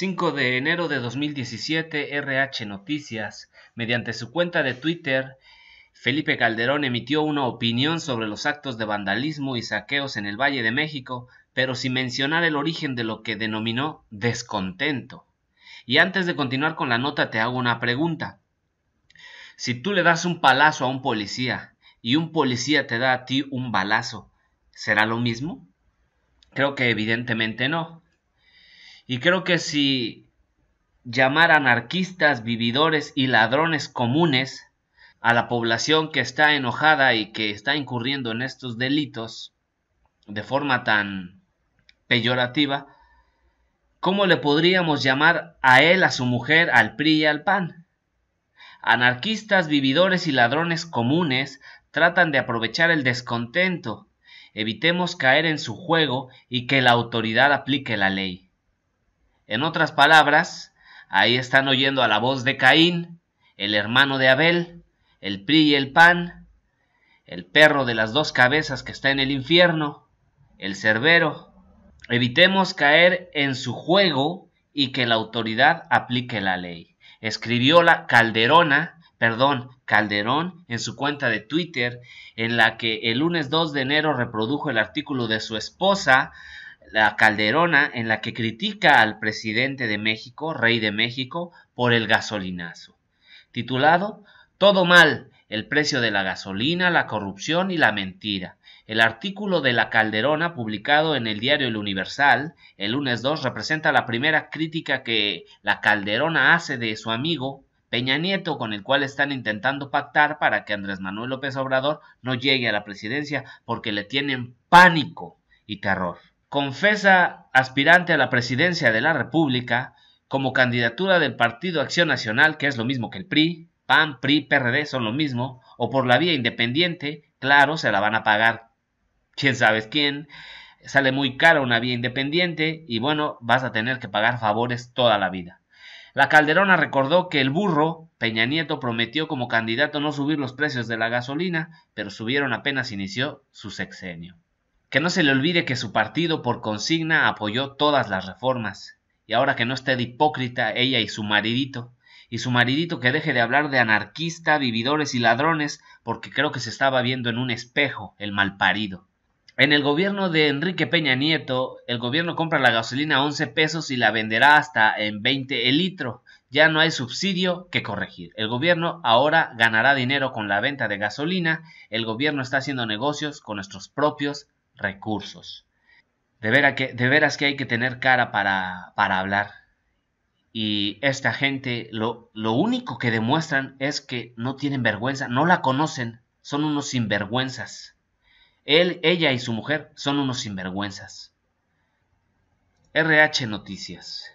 5 de enero de 2017, RH Noticias, mediante su cuenta de Twitter, Felipe Calderón emitió una opinión sobre los actos de vandalismo y saqueos en el Valle de México, pero sin mencionar el origen de lo que denominó descontento. Y antes de continuar con la nota te hago una pregunta. Si tú le das un palazo a un policía y un policía te da a ti un balazo, ¿será lo mismo? Creo que evidentemente no. Y creo que si llamar anarquistas, vividores y ladrones comunes a la población que está enojada y que está incurriendo en estos delitos de forma tan peyorativa, ¿cómo le podríamos llamar a él, a su mujer, al PRI y al PAN? Anarquistas, vividores y ladrones comunes tratan de aprovechar el descontento. Evitemos caer en su juego y que la autoridad aplique la ley. En otras palabras, ahí están oyendo a la voz de Caín, el hermano de Abel, el PRI y el PAN, el perro de las dos cabezas que está en el infierno, el cerbero. Evitemos caer en su juego y que la autoridad aplique la ley. Escribió la Calderona, perdón, Calderón en su cuenta de Twitter, en la que el lunes 2 de enero reprodujo el artículo de su esposa la Calderona en la que critica al presidente de México, rey de México, por el gasolinazo. Titulado Todo mal, el precio de la gasolina, la corrupción y la mentira. El artículo de la Calderona publicado en el diario El Universal el lunes 2 representa la primera crítica que la Calderona hace de su amigo Peña Nieto, con el cual están intentando pactar para que Andrés Manuel López Obrador no llegue a la presidencia porque le tienen pánico y terror confesa aspirante a la presidencia de la República como candidatura del Partido Acción Nacional, que es lo mismo que el PRI, PAN, PRI, PRD son lo mismo, o por la vía independiente, claro, se la van a pagar quién sabe quién, sale muy cara una vía independiente y bueno, vas a tener que pagar favores toda la vida. La Calderona recordó que el burro Peña Nieto prometió como candidato no subir los precios de la gasolina, pero subieron apenas inició su sexenio. Que no se le olvide que su partido por consigna apoyó todas las reformas, y ahora que no esté de hipócrita ella y su maridito, y su maridito que deje de hablar de anarquista, vividores y ladrones, porque creo que se estaba viendo en un espejo el malparido. En el gobierno de Enrique Peña Nieto, el gobierno compra la gasolina a 11 pesos y la venderá hasta en 20 el litro. Ya no hay subsidio que corregir. El gobierno ahora ganará dinero con la venta de gasolina. El gobierno está haciendo negocios con nuestros propios recursos. De, que, de veras que hay que tener cara para, para hablar. Y esta gente lo, lo único que demuestran es que no tienen vergüenza, no la conocen, son unos sinvergüenzas. Él, ella y su mujer son unos sinvergüenzas. RH Noticias.